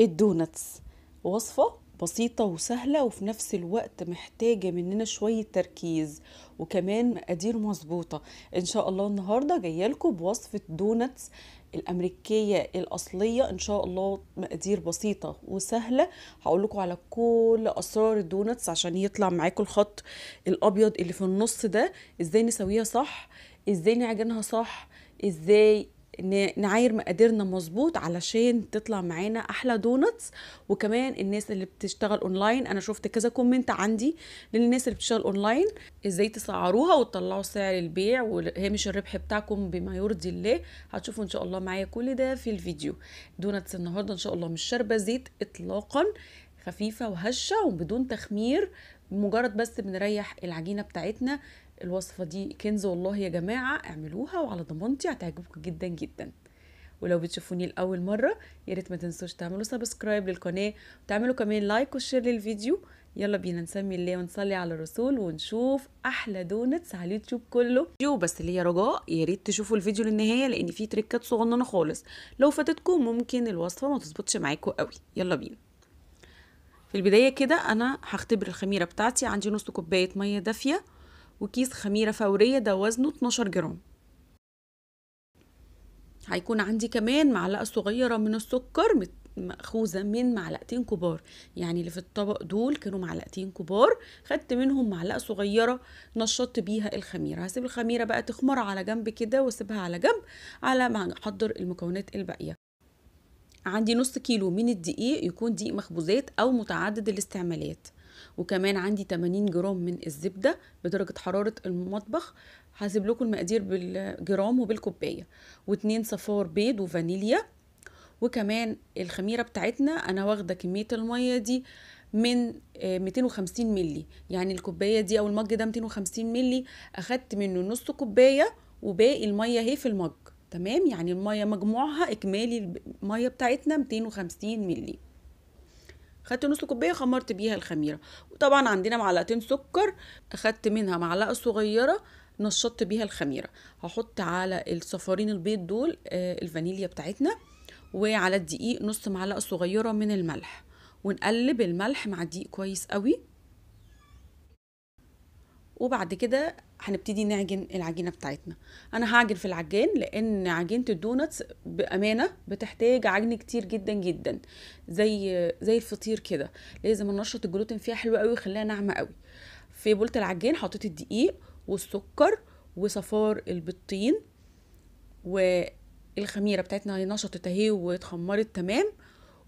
الدوناتس وصفة بسيطة وسهلة وفي نفس الوقت محتاجة مننا شوية تركيز وكمان مقادير مظبوطة إن شاء الله النهاردة جاية لكم بوصفة دوناتس الأمريكية الأصلية إن شاء الله مقادير بسيطة وسهلة هقول لكم على كل أسرار الدوناتس عشان يطلع معاكم الخط الأبيض اللي في النص ده إزاي نسويها صح إزاي نعجنها صح إزاي نعاير مقاديرنا مظبوط علشان تطلع معانا احلى دونتس وكمان الناس اللي بتشتغل اونلاين انا شفت كذا كومنت عندي للناس اللي بتشتغل اونلاين ازاي تسعروها وتطلعوا سعر البيع وهامش الربح بتاعكم بما يرضي الله هتشوفوا ان شاء الله معايا كل ده في الفيديو دونتس النهارده ان شاء الله مش شاربه زيت اطلاقا خفيفه وهشه وبدون تخمير مجرد بس بنريح العجينه بتاعتنا الوصفة دي كنز والله يا جماعة اعملوها وعلى ضمانتي هتعجبكم جدا جدا ولو بتشوفوني لأول مرة يا ريت ما تنسوش تعملوا سبسكرايب للقناة وتعملوا كمان لايك وشير للفيديو يلا بينا نسمي الله ونصلي على الرسول ونشوف احلى دونتس على اليوتيوب كله يو بس هي رجاء يا ريت تشوفوا الفيديو للنهايه لان في تريكات صغننه خالص لو فاتتكم ممكن الوصفه ما تظبطش معاكم قوي يلا بينا في البدايه كده انا هختبر الخميره بتاعتي عندي نص كوبايه ميه دافيه وكيس خميرة فورية ده وزنه 12 جرام هيكون عندي كمان معلقة صغيرة من السكر مأخوذة من معلقتين كبار يعني اللي في الطبق دول كانوا معلقتين كبار خدت منهم معلقة صغيرة نشطت بيها الخميرة هسيب الخميرة بقى تخمر على جنب كده واسيبها على جنب على ما احضر المكونات الباقية عندي نص كيلو من الدقيق يكون دقيق مخبوزات او متعدد الاستعمالات وكمان عندي 80 جرام من الزبدة بدرجة حرارة المطبخ هسيب لكم المقادير بالجرام وبالكوباية واتنين صفار بيض وفانيليا وكمان الخميرة بتاعتنا أنا واخدة كمية المية دي من 250 آه، ملي يعني الكوباية دي أو المج ده 250 ملي أخدت منه نص كوباية وباقي المية اهي في المج تمام يعني المية مجموعها إكمالي المية بتاعتنا 250 ملي خدت نص كوبايه خمرت بيها الخميره وطبعا عندنا معلقتين سكر اخدت منها معلقه صغيره نشطت بيها الخميره هحط على الصفارين البيض دول آه، الفانيليا بتاعتنا وعلى الدقيق نص معلقه صغيره من الملح ونقلب الملح مع الدقيق كويس قوي وبعد كده هنبتدي نعجن العجينه بتاعتنا انا هعجن في العجان لان عجينه الدونتس بامانه بتحتاج عجن كتير جدا جدا زي زي الفطير كده لازم ننشط الجلوتين فيها حلوة قوي ويخليها ناعمه قوي في بوله العجان حطيت الدقيق والسكر وصفار البطين والخميره بتاعتنا نشطت اهي واتخمرت تمام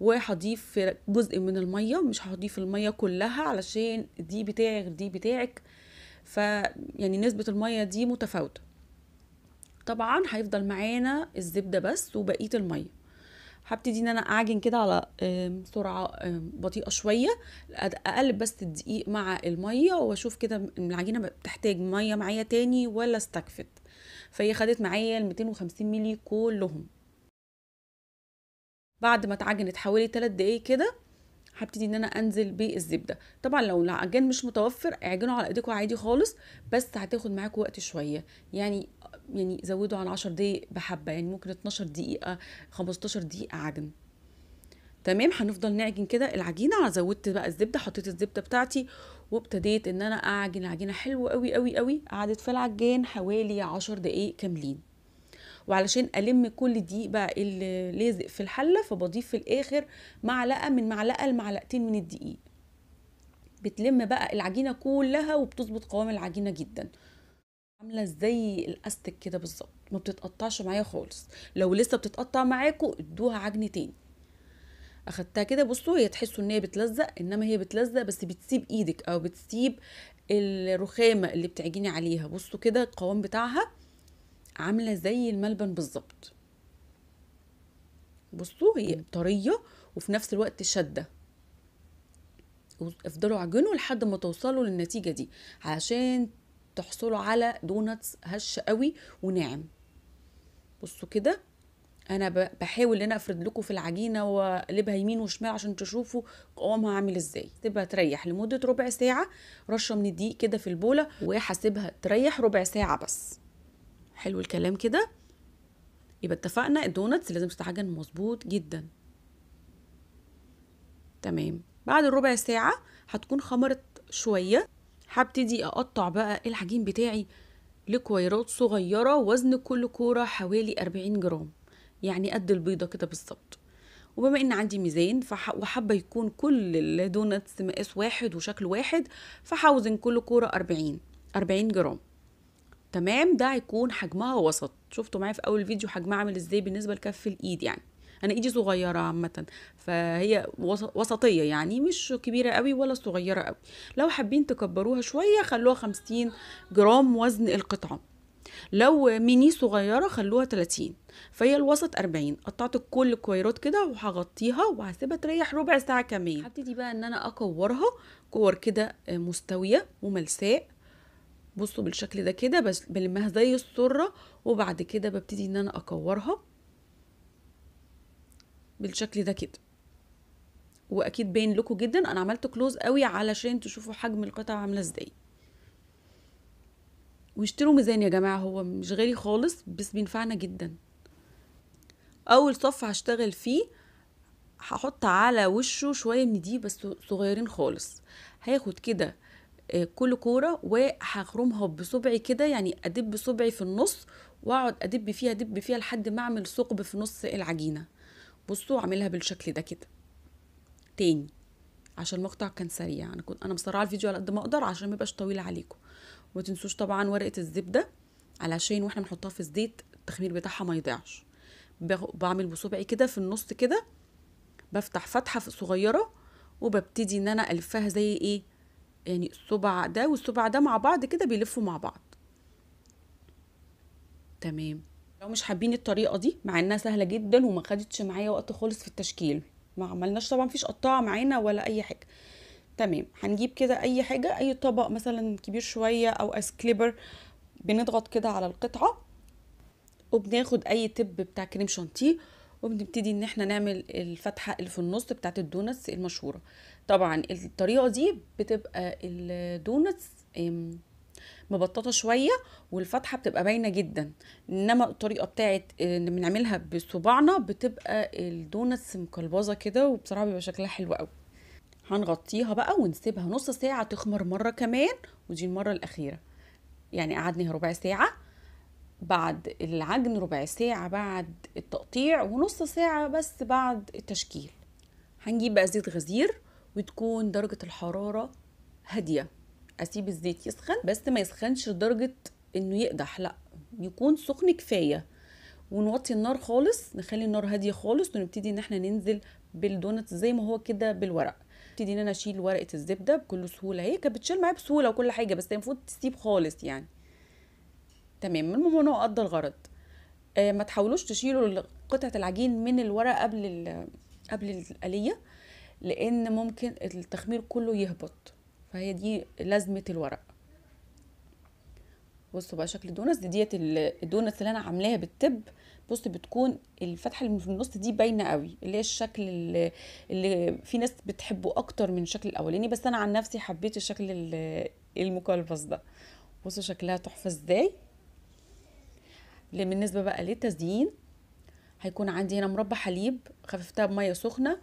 وهضيف جزء من الميه مش هضيف الميه كلها علشان دي بتاعك دي بتاعك ف يعني نسبه الميه دي متفاوته طبعا هيفضل معانا الزبده بس وبقيه الميه هبتدي ان انا اعجن كده على سرعه بطيئه شويه اقلب بس الدقيق مع الميه واشوف كده العجينه بتحتاج ميه معايا تاني ولا استكفت فهي خدت معايا ال 250 ملي كلهم بعد ما اتعجنت حوالي 3 دقايق كده هبتدي ان انا انزل بالزبده طبعا لو العجان مش متوفر اعجنوا على ايديكم عادي خالص بس هتاخد معاكم وقت شويه يعني يعني زودوا عن 10 دقايق بحبه يعني ممكن 12 دقيقه 15 دقيقه عجن تمام هنفضل نعجن كده العجينه انا زودت بقى الزبده حطيت الزبده بتاعتي وابتديت ان انا اعجن العجينه حلوه قوي قوي قوي قعدت في العجان حوالي 10 دقايق كاملين وعلشان ألم كل دي بقى اللي لازق في الحلة فبضيف في الآخر معلقة من معلقة لمعلقتين من الدقيق بتلم بقى العجينة كلها وبتظبط قوام العجينة جدا عامله زي الاستك كده بالظبط ما بتتقطعش معايا خالص لو لسه بتتقطع معاكوا ادوها عجن تاني اخدتها كده بصوا هي تحسوا ان هي بتلزق انما هي بتلزق بس بتسيب ايدك او بتسيب الرخامه اللي بتعجني عليها بصوا كده القوام بتاعها عامله زي الملبن بالظبط بصوا هي طريه وفي نفس الوقت شاده افضلوا عجنوا لحد ما توصلوا للنتيجه دي علشان تحصلوا على دوناتس هش قوي وناعم بصوا كده انا بحاول ان انا افرد لكم في العجينه واقلبها يمين وشمال عشان تشوفوا قوامها عامل ازاي تبقى تريح لمده ربع ساعه رشه من الدقيق كده في البوله وحاسبها تريح ربع ساعه بس حلو الكلام كده يبقى اتفقنا الدونتس لازم تتعجن مظبوط جدا تمام بعد الربع ساعة هتكون خمرت شوية هبتدي اقطع بقى العجين بتاعي لكويرات صغيرة وزن كل كورة حوالي 40 جرام يعني قد البيضة كده بالظبط وبما ان عندي ميزان وحابه يكون كل الدونتس مقاس واحد وشكل واحد فحوزن كل كوره 40 40 جرام تمام ده هيكون حجمها وسط شفتوا معايا في اول فيديو حجمها عامل ازاي بالنسبه لكف الايد يعني انا ايدي صغيره عامه فهي وسطيه يعني مش كبيره قوي ولا صغيره قوي لو حابين تكبروها شويه خلوها 50 جرام وزن القطعه لو ميني صغيره خلوها 30 فهي الوسط 40 قطعت كل الكويرات كده وهغطيها وهسيبها تريح ربع ساعه كمان هبتدي بقى ان انا اكورها كور كده آه، مستويه وملساء بصوا بالشكل ده كده بلمها زي السره وبعد كده ببتدي ان انا اكورها بالشكل ده كده واكيد باين لكم جدا انا عملت كلوز قوي علشان تشوفوا حجم القطعه عامله ازاي واشتروا ميزان يا جماعه هو مش غالي خالص بس بينفعنا جدا اول صف هشتغل فيه هحط على وشه شويه من دي بس صغيرين خالص هاخد كده آه، كل كوره وهخرمها بصبعي كده يعني ادب صبعي في النص واقعد ادب فيها ادب فيها لحد ما اعمل ثقب في نص العجينه بصوا اعملها بالشكل ده كده تاني عشان المقطع كان سريع انا كنت انا مسرعه الفيديو على قد ما اقدر عشان ما يبقاش طويل عليكم وما تنسوش طبعا ورقه الزبده علشان واحنا بنحطها في الزيت التخمير بتاعها ما يضيعش بعمل بصبعي كده في النص كده بفتح فتحه صغيره وببتدي ان انا الفها زي ايه يعني الصبع ده والصبع ده مع بعض كده بيلفوا مع بعض تمام لو مش حابين الطريقه دي مع انها سهله جدا وما خدتش معايا وقت خالص في التشكيل ما عملناش طبعا مفيش قطاعه معانا ولا اي حاجه تمام هنجيب كده اي حاجه اي طبق مثلا كبير شويه او ايس كليبر بنضغط كده على القطعه وبناخد اي تب بتاع كريم شانتيه وبنبتدي ان احنا نعمل الفتحه اللي في النص بتاعت الدونتس المشهوره طبعا الطريقه دي بتبقى الدونتس مبططه شويه والفتحه بتبقى باينه جدا انما الطريقه بتاعت اللي آه، بنعملها بصباعنا بتبقى الدونتس مقلبظه كده وبصراحه بيبقى شكلها حلو قوي هنغطيها بقى ونسيبها نص ساعه تخمر مره كمان ودي المره الاخيره يعني قعدناها ربع ساعه بعد العجن ربع ساعة بعد التقطيع ونص ساعة بس بعد التشكيل هنجيب بقى زيت غزير وتكون درجة الحرارة هادية أسيب الزيت يسخن بس ما يسخنش لدرجة إنه يقدح لأ يكون سخن كفاية ونوطي النار خالص نخلي النار هادية خالص ونبتدي إن احنا ننزل بالدونتس زي ما هو كده بالورق ابتدي ان انا اشيل ورقه الزبده بكل سهوله هي كانت بتشيل معايا بسهوله وكل حاجه بس المفروض تسيب خالص يعني تمام المهم هو قضى الغرض آه ما تحاولوش تشيلوا قطعه العجين من الورق قبل قبل الآلية لأن ممكن التخمير كله يهبط فهي دي لازمة الورق بصوا بقى شكل دي ديت الدونتس اللي انا عاملاها بالتب بص بتكون الفتحه اللي في النص دي باينه قوي اللي هي الشكل اللي, في ناس بتحبه اكتر من الشكل الاولاني بس انا عن نفسي حبيت الشكل المكلفص ده بصوا شكلها تحفه ازاي بالنسبه بقى للتسديين هيكون عندي هنا مربى حليب خففتها بميه سخنه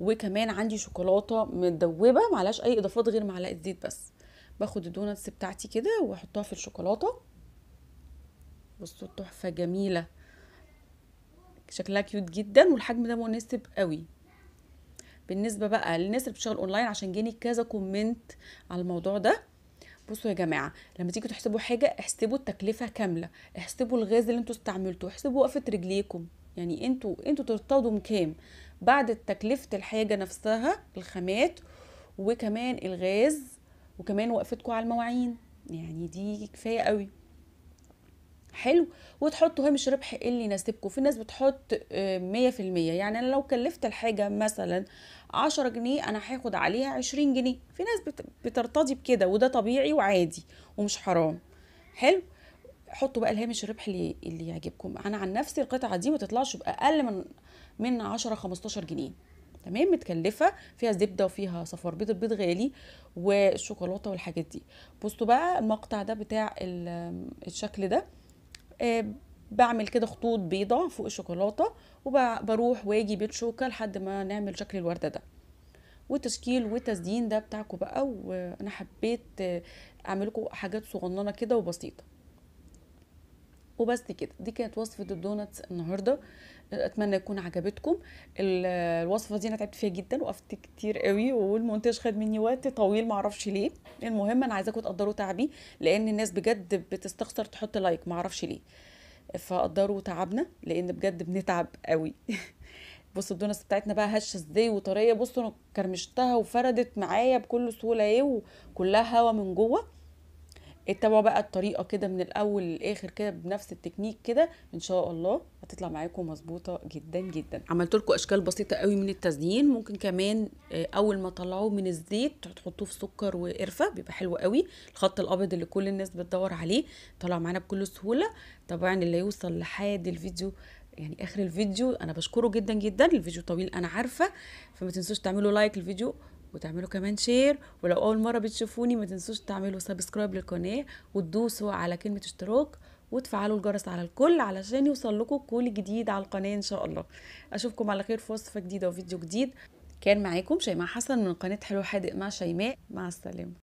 وكمان عندي شوكولاته متدوبه معلهاش اي اضافات غير معلقه زيت بس باخد الدوناتس بتاعتي كده واحطها في الشوكولاته بصوا تحفه جميله شكلها كيوت جدا والحجم ده مناسب قوي بالنسبه بقى للناس اللي بتشتغل اونلاين عشان جاني كذا كومنت على الموضوع ده بصوا يا جماعه لما تيجوا تحسبوا حاجه احسبوا التكلفه كامله احسبوا الغاز اللي انتوا استعملتوه احسبوا وقفه رجليكم يعني انتوا انتوا ترتضوا كام بعد تكلفه الحاجه نفسها الخامات وكمان الغاز وكمان وقفتكم على المواعين يعني دي كفايه قوي حلو وتحطوا هامش ربح اللي يناسبكم في ناس بتحط آه، مية في المية يعني انا لو كلفت الحاجة مثلا عشرة جنيه انا هاخد عليها عشرين جنيه في ناس بترتضي بكده وده طبيعي وعادي ومش حرام حلو حطوا بقى الهامش الربح اللي اللي يعجبكم انا عن نفسي القطعه دي ما تطلعش باقل من من 10 15 جنيه تمام متكلفه فيها زبده وفيها صفار بيض البيض غالي والشوكولاته والحاجات دي بصوا بقى المقطع ده بتاع الشكل ده آه، بعمل كده خطوط بيضة فوق الشوكولاتة وبروح واجي بيت شوكة لحد ما نعمل شكل الوردة ده وتشكيل وتزيين ده بتاعكم بقى وانا حبيت آه، اعملكم حاجات صغننة كده وبسيطة وبس كده دي كانت وصفة الدونتس النهاردة اتمنى يكون عجبتكم الوصفه دي انا تعبت فيها جدا وقفت كتير قوي والمونتاج خد مني وقت طويل معرفش ليه المهم انا عايزاكم تقدروا تعبي لان الناس بجد بتستخسر تحط لايك معرفش ليه فقدروا تعبنا لان بجد بنتعب قوي بصوا الدونس بتاعتنا بقى هشه ازاي وطريه بصوا انا كرمشتها وفردت معايا بكل سهوله ايه وكلها هوا من جوه اتبعوا بقى الطريقه كده من الاول للاخر كده بنفس التكنيك كده ان شاء الله هتطلع معاكم مظبوطه جدا جدا عملت لكم اشكال بسيطه قوي من التزيين ممكن كمان آه، اول ما طلعوه من الزيت تحطوه في سكر وقرفه بيبقى حلو قوي الخط الابيض اللي كل الناس بتدور عليه طلع معانا بكل سهوله طبعا اللي يوصل لحد الفيديو يعني اخر الفيديو انا بشكره جدا جدا الفيديو طويل انا عارفه فما تنسوش تعملوا لايك الفيديو وتعملوا كمان شير ولو اول مره بتشوفوني ما تنسوش تعملوا سبسكرايب للقناه وتدوسوا على كلمه اشتراك وتفعلوا الجرس على الكل علشان يوصل لكم كل جديد على القناه ان شاء الله اشوفكم على خير في وصفه جديده وفيديو جديد كان معاكم شيماء حسن من قناه حلو حادق مع شيماء مع السلامه